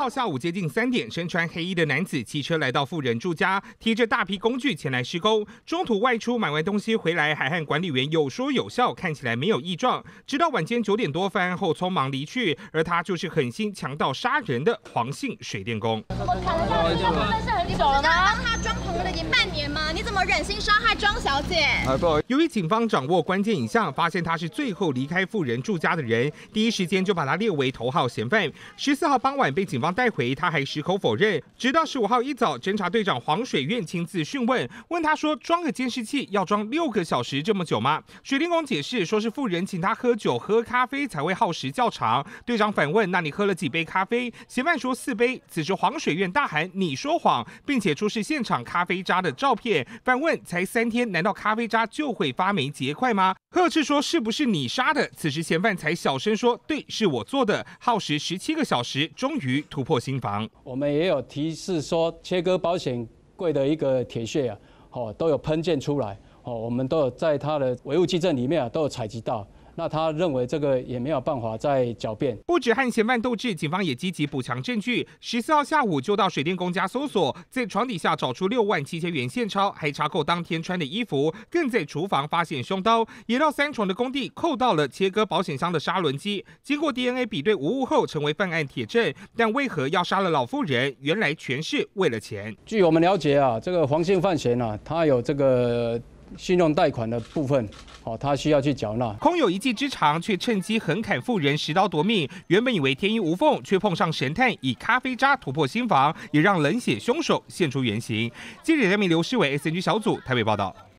号下午接近三点，身穿黑衣的男子骑车来到富人住家，提着大批工具前来施工。中途外出买完东西回来，还和管理员有说有笑，看起来没有异状。直到晚间九点多，犯案后匆忙离去。而他就是狠心强盗杀人的黄姓水电工。你走了吗？你帮他装朋友已半年吗？你怎么忍心伤害庄小姐？不好意思。由于警方掌握关键影像，发现他是最后离开富人住家的人，第一时间就把他列为头号嫌犯。十四号傍晚被警方带回，他还矢口否认。直到十五号一早，侦查队长黄水院亲自讯问，问他说装个监视器要装六个小时这么久吗？水电工解释说是富人请他喝酒喝咖啡才会耗时较长。队长反问，那你喝了几杯咖啡？嫌犯说四杯。此时黄水院大喊，你说谎。并且出示现场咖啡渣的照片，反问：才三天，难道咖啡渣就会发霉结块吗？呵斥说：是不是你杀的？此时嫌犯才小声说：对，是我做的。耗时十七个小时，终于突破新房。我们也有提示说，切割保险柜的一个铁屑啊，哦，都有喷溅出来，哦，我们都有在他的维物基证里面啊，都有采集到。那他认为这个也没有办法再狡辩。不止和嫌犯斗智，警方也积极补强证据。十四号下午就到水电工家搜索，在床底下找出六万七千元现钞，还查扣当天穿的衣服，更在厨房发现凶刀，也到三床的工地扣到了切割保险箱的砂轮机。经过 DNA 比对无误后，成为犯案铁证。但为何要杀了老妇人？原来全是为了钱。据我们了解啊，这个黄姓犯嫌啊，他有这个。信用贷款的部分，好，他需要去缴纳。空有一技之长，却趁机横砍妇人，十刀夺命。原本以为天衣无缝，却碰上神探以咖啡渣突破心房，也让冷血凶手现出原形。记者任明刘诗伟，S n G 小组，台北报道。